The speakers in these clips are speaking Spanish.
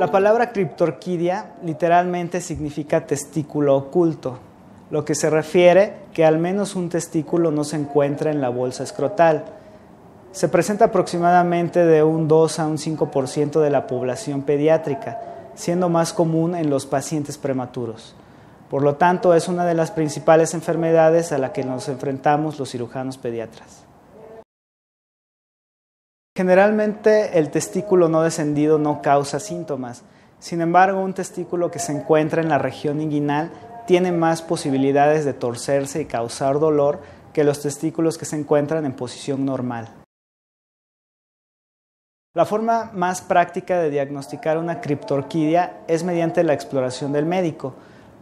La palabra criptorquidia literalmente significa testículo oculto, lo que se refiere que al menos un testículo no se encuentra en la bolsa escrotal. Se presenta aproximadamente de un 2 a un 5% de la población pediátrica, siendo más común en los pacientes prematuros. Por lo tanto, es una de las principales enfermedades a la que nos enfrentamos los cirujanos pediatras. Generalmente el testículo no descendido no causa síntomas. Sin embargo, un testículo que se encuentra en la región inguinal tiene más posibilidades de torcerse y causar dolor que los testículos que se encuentran en posición normal. La forma más práctica de diagnosticar una criptorquidia es mediante la exploración del médico.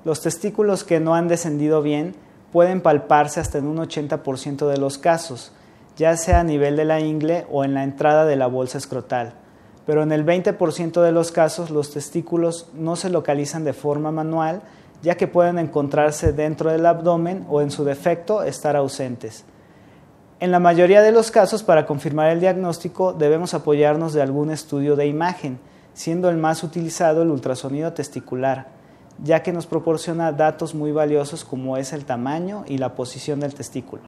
Los testículos que no han descendido bien pueden palparse hasta en un 80% de los casos ya sea a nivel de la ingle o en la entrada de la bolsa escrotal, pero en el 20% de los casos los testículos no se localizan de forma manual, ya que pueden encontrarse dentro del abdomen o en su defecto estar ausentes. En la mayoría de los casos, para confirmar el diagnóstico, debemos apoyarnos de algún estudio de imagen, siendo el más utilizado el ultrasonido testicular, ya que nos proporciona datos muy valiosos como es el tamaño y la posición del testículo.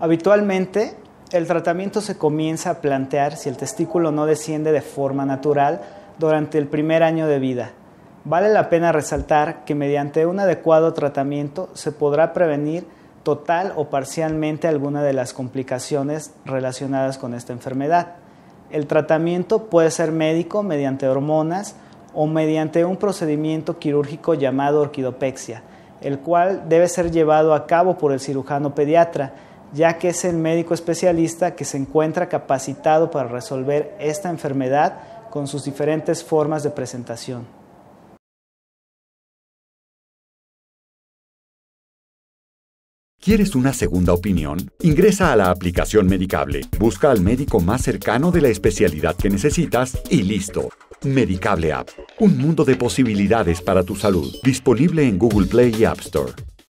Habitualmente, el tratamiento se comienza a plantear si el testículo no desciende de forma natural durante el primer año de vida. Vale la pena resaltar que mediante un adecuado tratamiento se podrá prevenir total o parcialmente alguna de las complicaciones relacionadas con esta enfermedad. El tratamiento puede ser médico mediante hormonas o mediante un procedimiento quirúrgico llamado orquidopexia, el cual debe ser llevado a cabo por el cirujano pediatra ya que es el médico especialista que se encuentra capacitado para resolver esta enfermedad con sus diferentes formas de presentación. ¿Quieres una segunda opinión? Ingresa a la aplicación Medicable, busca al médico más cercano de la especialidad que necesitas y listo. Medicable App, un mundo de posibilidades para tu salud, disponible en Google Play y App Store.